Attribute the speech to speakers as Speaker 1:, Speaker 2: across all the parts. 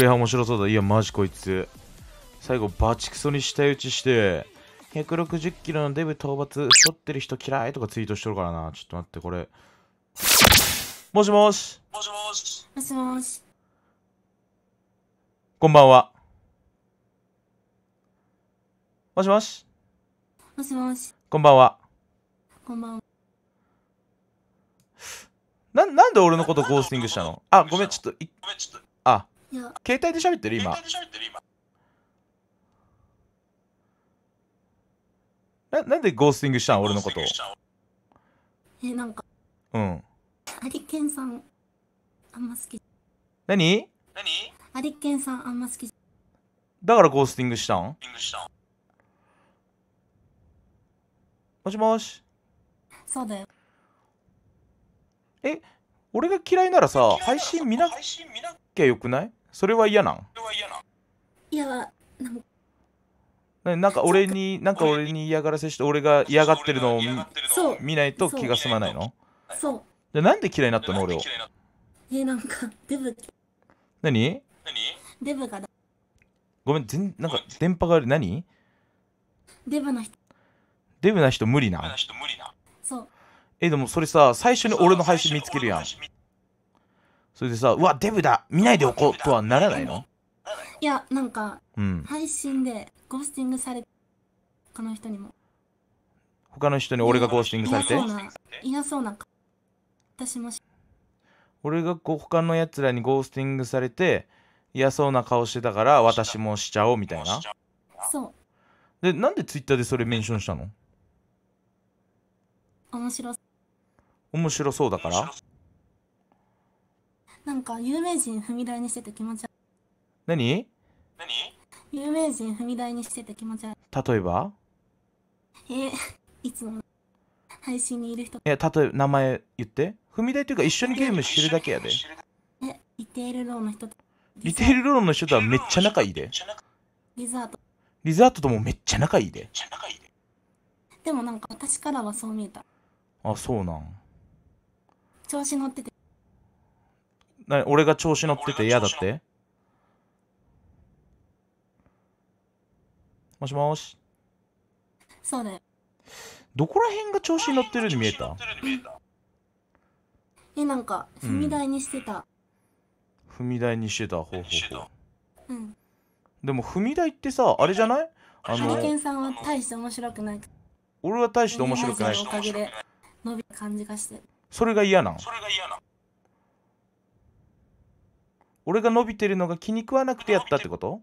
Speaker 1: いや、面白そうだ。いや、マジこいつ。最後、バチクソに下打ちして、160キロのデブ討伐、太ってる人嫌いとかツイートしとるからな。ちょっと待って、これ。もしもし。もし
Speaker 2: もし。もしもし。
Speaker 1: こんばんは。もしもし。もしもし。こんばんは。こんばんは。な、なんで俺のことゴースティングしたのあ、ごめん、ちょっと、い、ごめちょっと。あ、いや携帯で喋ってる今ななんでゴースティングしたん俺のことえなんかうん
Speaker 2: ハリケンさんあんま好き何何ハリケンさんあんま好き
Speaker 1: だからゴースティングしたんもしもしそうだよえ俺が嫌いならさ配信見なきゃよくないそれは嫌なんいやなんなんか俺になんか俺に嫌がらせして俺が嫌がってるのを見ないと気が済まないのそうでなんで嫌いになったの俺を
Speaker 2: えなんかデブ何デブが
Speaker 1: ごめん全なんか電波がある何デブな人デブな人無理な無理なそうえでもそれさ最初に俺の配信見つけるやんそれでさ、うわ、デブだ見ないでおこうとはならないの
Speaker 2: いや、なんか、うん、配信でゴースティングされ他の人にも。
Speaker 1: 他の人に俺がゴースティングされて
Speaker 2: 嫌そうな、私も
Speaker 1: 俺がこう他のやつらにゴースティングされて嫌そうな顔してたから私もしちゃおうみたいなそうでなんでツイッターでそれメンションしたの面白面白そうだから
Speaker 2: なんか有名人踏み台にしてて気持ち悪い。
Speaker 1: 何何
Speaker 2: 有名人踏み台にしてて気持ち悪
Speaker 1: い。例えば
Speaker 2: えいつも配信にいる人。
Speaker 1: え、例えば名前言って。踏み台というか一緒にゲームしてるだけやで。
Speaker 2: え、リテールローの人と。
Speaker 1: リテールローの人とはめっちゃ仲いいで。リザート。リザートともめっちゃ仲いいで。
Speaker 2: でもなんか私からはそう見えた。
Speaker 1: あ、そうなん。調子乗って。な俺が調子乗ってて嫌だってもしもしそうだよどこら辺が調子乗ってるに見えた
Speaker 2: えなんか踏み台にしてた、
Speaker 1: うん、踏み台にしてた方法うん、でも踏み台ってさあれじゃないあのハリケンさ
Speaker 2: んは大して面白くない
Speaker 1: 俺は大して面白くないお
Speaker 2: かげで伸びる感じがして
Speaker 1: それが嫌なんそれが嫌な俺が伸びてるのが気に食わなくてやったってこと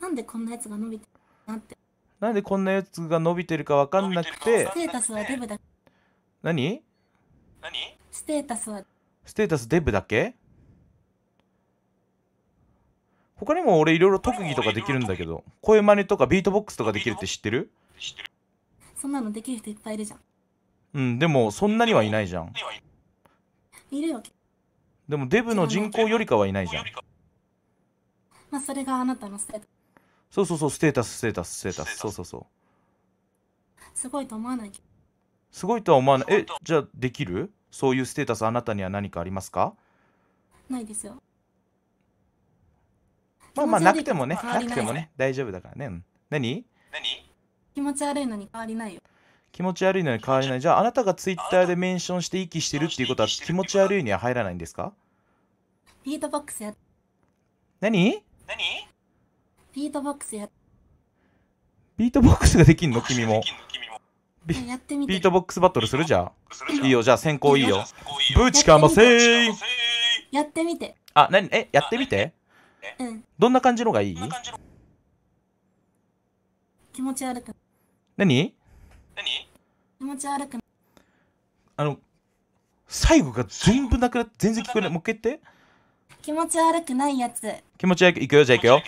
Speaker 2: なんでこんなやつが伸びてるなって
Speaker 1: なんでこんなやつが伸びてるかわかんなくてステ
Speaker 2: ータスはデブだ何何ステータスは
Speaker 1: ステータスデブだけ他にも俺いろいろ特技とかできるんだけど声真似とかビートボックスとかできるって知ってる
Speaker 2: そんなのできる人いっぱいいるじゃん
Speaker 1: うんでもそんなにはいないじゃんいるよでもデブの人口よりかはいないじゃん
Speaker 2: まあそれがあなたのステータス
Speaker 1: そうそうそうステータスステータスステータスそうそうそう
Speaker 2: すごいと思わないけど
Speaker 1: すごいとは思わないえじゃあできるそういうステータスあなたには何かありますかないですよまあまあなくてもねなくてもね大丈夫だからね何何
Speaker 2: 気持ち悪いのに変わりないよ
Speaker 1: 気持ち悪いのに変わりない。じゃあ、あなたがツイッターでメンションして息してるっていうことは気持ち悪いには入らないんですか
Speaker 2: フィードボックスや。何何フィードボックスや。
Speaker 1: ビートボックスができんの君も。ビートボックスバトルするじゃん。いいよ、じゃあ先行いいよ。チカかませー
Speaker 2: やってみて。
Speaker 1: あ、なに、え、やってみてうん。どんな感じのがいい
Speaker 2: 気持ち悪く。何何気持ち悪く
Speaker 1: あの最後が全部なくなって全然聞こえないもう一回言って
Speaker 2: 気持ち悪くないやつ
Speaker 1: 気持ち悪くいくよじゃあいくよ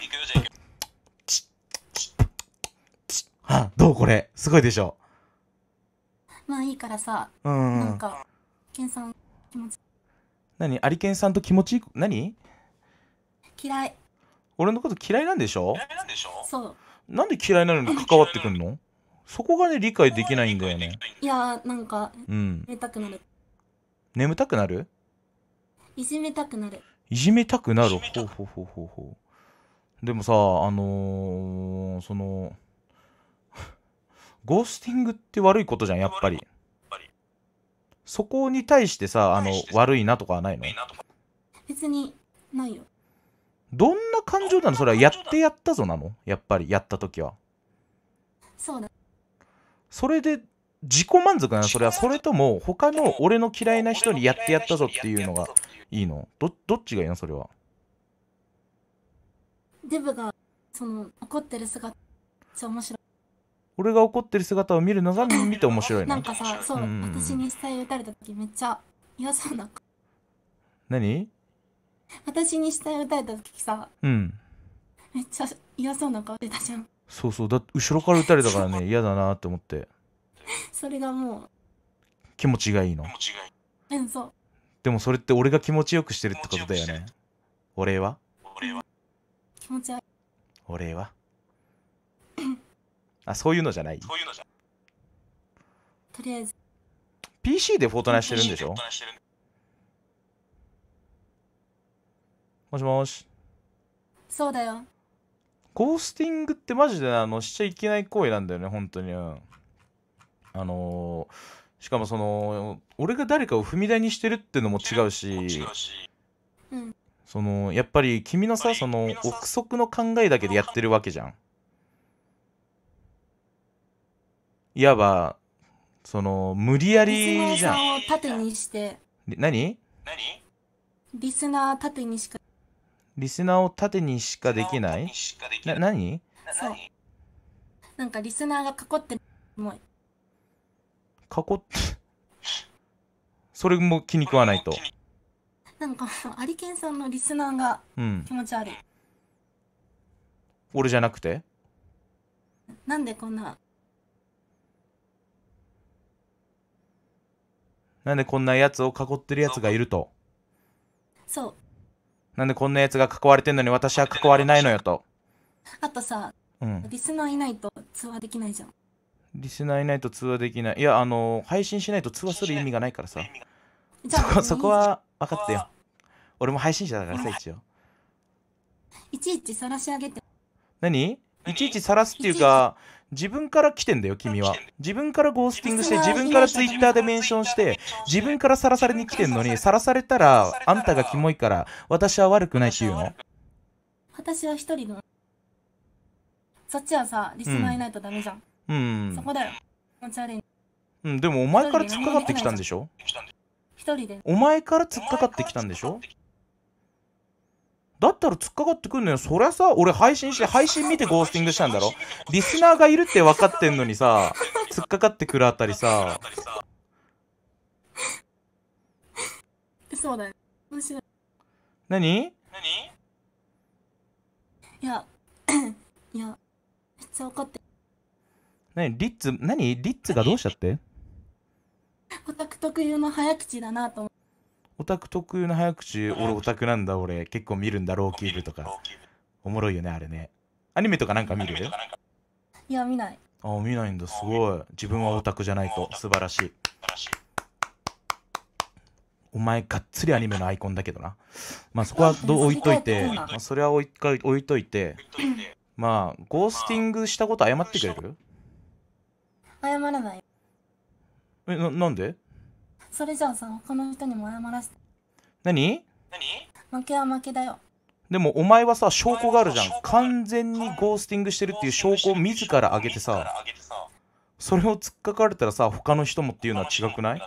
Speaker 1: あどうこれすごいでしょ
Speaker 2: まあいいからさうんなんかケンさん気持ち
Speaker 1: 何ありけんさんと気持ちいい何嫌い俺のこと嫌いなんでしょ嫌いなんでしょそうなんで嫌いなのに関わってくんのそこがね理解できないんだよね
Speaker 2: いやーなんか、うん、眠たくなる
Speaker 1: 眠たくなる
Speaker 2: いじめたくなる
Speaker 1: いじめたくなるほうほうほうほうほうでもさあのー、その ゴースティングって悪いことじゃんやっぱりそこに対してさあの悪いなとかはないの
Speaker 2: 別にないよ
Speaker 1: どんな感情なのそれはやってやったぞなのやっぱりやった時はそうだそれで自己満足なのそれはそれとも他の俺の嫌いな人にやってやったぞっていうのがいいのどどっちがいいのそれは
Speaker 2: デブがその怒ってる姿面白い
Speaker 1: 俺が怒ってる姿を見るのが見て面白いのなんかさそう、うんうん、私
Speaker 2: に下へ打たれた時めっちゃ嫌そうな何私に下へ打たれた時さ、うん、めっちゃ嫌そうな顔出たじゃん
Speaker 1: そうそうだ後ろから撃たれたからね 嫌だなって思って
Speaker 2: それがもう
Speaker 1: 気持ちがいいのうんそうでもそれって俺が気持ちよくしてるってことだよねお礼は気持ち悪いお礼はあそういうのじゃないとりあえず PC でフォートナイしてるんでしょもしもしそうだよゴースティングってマジであのしちゃいけない行為なんだよね、本当に。ん、あのー、しかもその、俺が誰かを踏み台にしてるってのも違うし、うん、その、やっぱり君のさ、その、憶測の考えだけでやってるわけじゃん。いわば、その、無理やりじゃん。リスナー
Speaker 2: を縦にして。
Speaker 1: 何何
Speaker 2: リスナー縦にしか。
Speaker 1: リスナーを縦にしかできないな何
Speaker 2: そうなんかリスナーが囲ってもう
Speaker 1: 囲って それも気に食わないと
Speaker 2: なんかアリケンさんのリスナーが気持ち悪い、うん、
Speaker 1: 俺じゃなくて
Speaker 2: なんでこんな
Speaker 1: なんでこんなやつを囲ってるやつがいるとそうなんでこんなやつが囲われてんのに私は囲われないのよと。あとさ、うん、
Speaker 2: リスナーいないと通話できないじゃん。
Speaker 1: リスナーいないと通話できない。いや、あの、配信しないと通話する意味がないからさ。じゃあそこは分かってよ。俺も配信者だからさ、一応。
Speaker 2: いちいち晒し上げて。
Speaker 1: 何いちいち晒すっていうか、いちいち自分から来てんだよ、君は。自分からゴースティングして、自分からツイッターでメンションして、自分からさらされに来てんのに、さらされたら、あんたがキモいから、私は悪くないって言うの
Speaker 2: 私は一人の。そっちはさ、リスナーいないとダメじゃん。うん。そこだよ。
Speaker 1: うん、でもお前から突っかかってきたんでしょ一人で。お前から突っかかってきたんでしょだったら突っかかってくんのよ。そりゃさ、俺配信して、配信見てゴースティングしたんだろリスナーがいるって分かってんのにさ、突っかかってくるあたりさ。
Speaker 2: そうだよ。面白い。何何いや、いや、めっちゃ怒って。
Speaker 1: 何リッツ、何リッツがどうしちゃって
Speaker 2: オタク特有の早口だなと思
Speaker 1: オタク特有の早口俺オタクなんだ俺結構見るんだローキーブとかおもろいよねあれねアニメとかなんか見るいや見ないあ見ないんだすごい自分はオタクじゃないと素晴らしいお前がっつりアニメのアイコンだけどなまあそこはど置いといて、まあ、それは置い置いといてまあゴースティングしたこと謝ってくれる
Speaker 2: 謝らない
Speaker 1: えななんで
Speaker 2: それじゃあさ他の人にも謝らせて何何負けは負けだよ
Speaker 1: でもお前はさ証拠があるじゃん完全にゴースティングしてるっていう証拠を自ら上げてさそれを突っかかれたらさ他の人もっていうのは違くない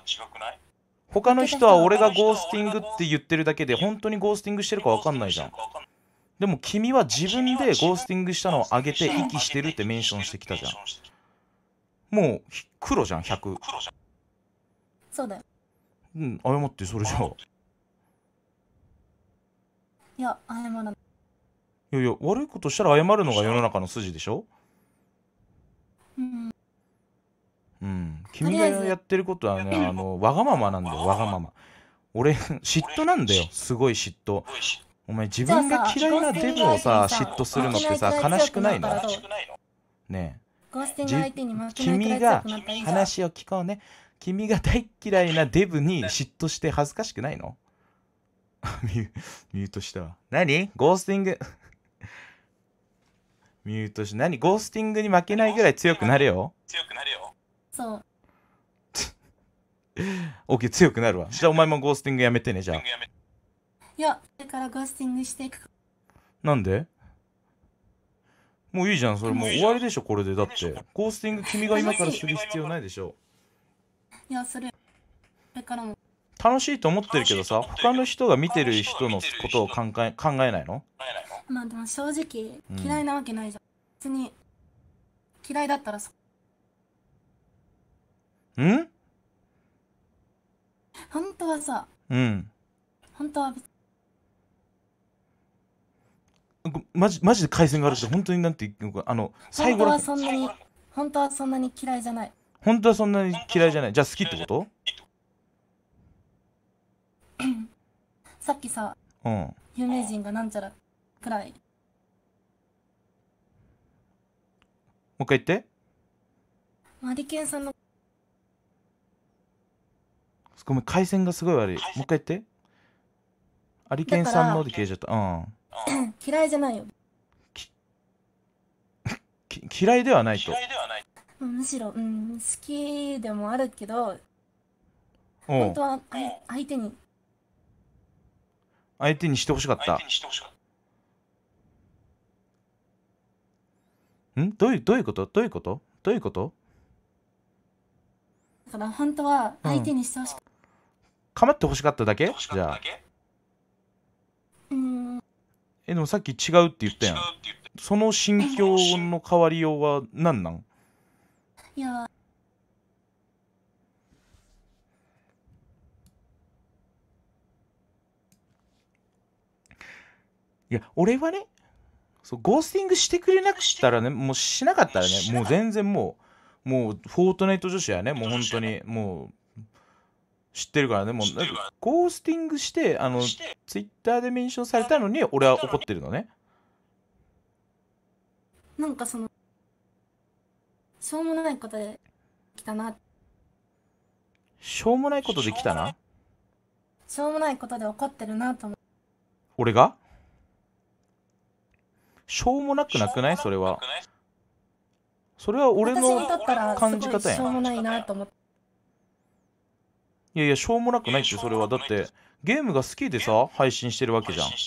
Speaker 1: 他の人は俺がゴースティングって言ってるだけで本当にゴースティングしてるか分かんないじゃんでも君は自分でゴースティングしたのを上げて息してるってメンションしてきたじゃんもう黒じゃん100そうだようん謝ってそれじゃあ
Speaker 2: いや謝らない
Speaker 1: いやいや悪いことしたら謝るのが世の中の筋でしょうんうん君がやってることはね あのわがままなんだよわがまま俺嫉妬なんだよすごい嫉妬お前自分が嫌いなデブをさ嫉妬するのってさ悲しくないのねえ
Speaker 2: 君が話
Speaker 1: を聞こうね君が大嫌いなデブに嫉妬して恥ずかしくないの ミュミュートしたわ。何ゴースティング ミュートし、何ゴースティングに負けないぐらい強くなれよ。強くなれ
Speaker 2: よ。そう。
Speaker 1: オッケー強くなるわ。じゃあお前もゴースティングやめてね、じゃあ。い
Speaker 2: や、だからゴースティングしていく。
Speaker 1: なんでもういいじゃん、それもう終わりでしょ、これで。だって、ゴースティング君が今からする必要ないでしょ。
Speaker 2: いやそれれからも
Speaker 1: 楽しいと思ってるけどさ他の人が見てる人のことを考え考えないの
Speaker 2: まあでも正直嫌いなわけないじゃん、別に嫌いだったらさん本当はさうん本当は別
Speaker 1: マジマジで回線があるし本当になんていうかあの最後本当はそ
Speaker 2: んなに本当はそんなに嫌いじゃない
Speaker 1: 本当はそんなに嫌いじゃないじゃあ好きってこと
Speaker 2: さっきさ、うん、有名人がなんちゃらくらいもう一回言ってマリケンさんの
Speaker 1: ごめん回線がすごい悪いもう一回言ってアリケンさんので消えちゃったう
Speaker 2: ん 嫌いじゃないよき
Speaker 1: 嫌いではないと
Speaker 2: むしろ、うん、好きでもあるけど、本当は相手に。
Speaker 1: 相手にしてほしかった。んどういうどういうことどういうことどういうこと
Speaker 2: だから本当は相手にしてほしかっ
Speaker 1: た。か、ま、ってほしかっただけじゃあ。うん。え、でもさっき違うって言ったやん。その心境の変わりようは何なんいやいや俺はねそうゴースティングしてくれなくしたらねもうしなかったらねもう全然もうもうフォートナイト女子はねもう本当にもう知ってるからねもうゴースティングしてあのツイッターでメンションされたのに俺は怒ってるのね
Speaker 2: なんかそのしょうもないことできたな
Speaker 1: しょうもないことで来たな
Speaker 2: しょうもないことで怒ってるなと思
Speaker 1: 俺がしょうもなくなくないそれはそれは俺の感じ方やないいやいやしょうもなくないってそれはだってゲームが好きでさ配信してるわけじゃんも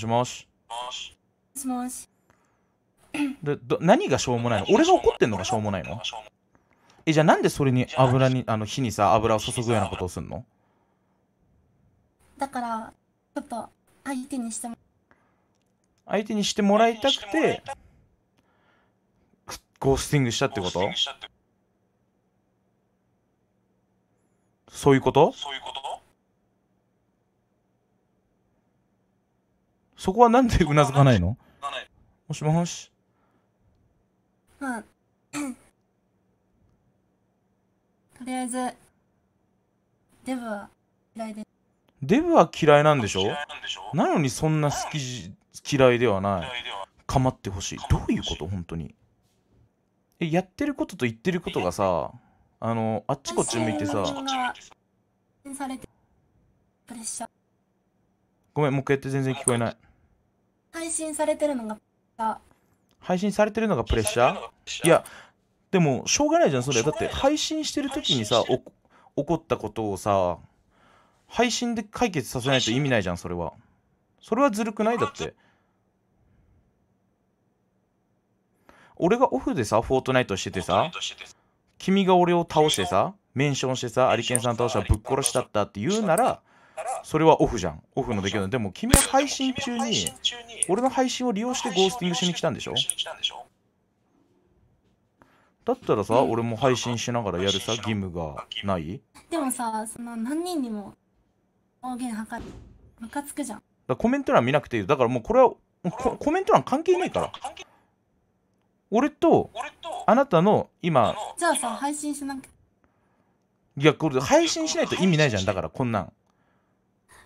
Speaker 1: しもしも
Speaker 2: しもしもし。
Speaker 1: でど何がしょうもないの俺が怒ってんのがしょうもないのえじゃあなんでそれに油にあの火にさ油を注ぐようなことをすんの
Speaker 2: だからちょっと相手にしても
Speaker 1: 相手にしてもらいたくてゴースティングしたってことそういうことそういうことそこはなんでうなずかないのもしもし。
Speaker 2: まあ、とりあえず、デブは嫌いで。
Speaker 1: デブは嫌いなんでしょなのにそんな好き嫌いではない。構ってほしい。どういうこと本当に。え、やってることと言ってることがさ、あの、あっちこっち向いてさ。ごめん、もう一回やって全然聞こえない。
Speaker 2: 配信されてるのが
Speaker 1: 配信されてるのがプレッシャーいやでもしょうがないじゃんそれだって配信してる時にさ起こったことをさ配信で解決させないと意味ないじゃんそれはそれはずるくないだって俺がオフでさフォートナイトしててさ君が俺を倒してさメンションしてさアリケンさん倒したらぶっ殺しだったって言うならそれはオフじゃんオフのできるのでも君は配信中に俺の配信を利用してゴースティングしに来たんでしょだったらさ、俺も配信しながらやるさ義務がない
Speaker 2: でもさその何人にも方言はかムカつくじゃん
Speaker 1: だコメント欄見なくていいだからもうこれはコメント欄関係ないから俺とあなたの今
Speaker 2: じゃあさ配信しなく
Speaker 1: いやこれ配信しないと意味ないじゃんだからこんなん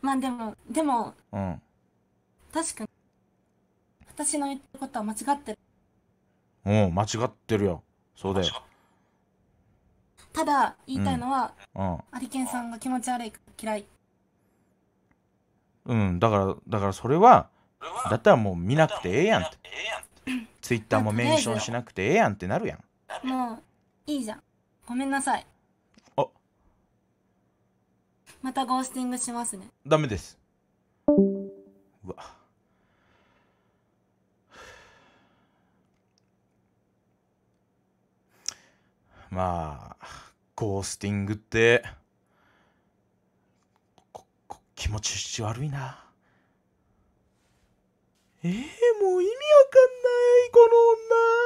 Speaker 2: まあでも、でも、うん。確かに、私の言ってることは間違ってる。
Speaker 1: うん、間違ってるよ。そうだよ。
Speaker 2: ただ、言いたいのは、うん。アリケンさんが気持ち悪いから嫌い。
Speaker 1: うん、だから、だからそれは、だったらもう見なくてええやんって。ツイッターもメンションしなくてええやんってなるや
Speaker 2: ん。もう、いいじゃん。ごめんなさい。またゴースティングしますね
Speaker 1: ダメですうわまあゴースティングって気持ち悪いなえー、もう意味わかんないこの女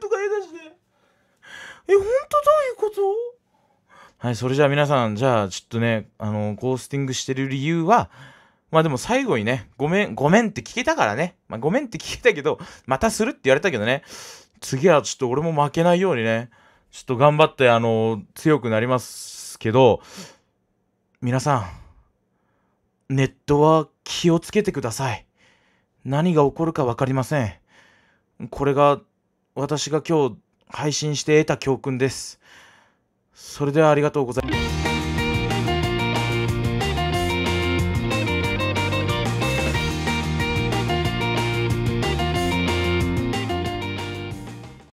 Speaker 1: とか言い出してえ本当どういうことはいそれじゃあ皆さんじゃあちょっとねあのゴースティングしてる理由はまあでも最後にね、ごめん、ごめんって聞けたからね。まあごめんって聞けたけど、またするって言われたけどね。次はちょっと俺も負けないようにね、ちょっと頑張って、あの強くなりますけど、皆さん、ネットは気をつけてください。何が起こるかわかりません。これが私が今日配信して得た教訓です。それではありがとうございます。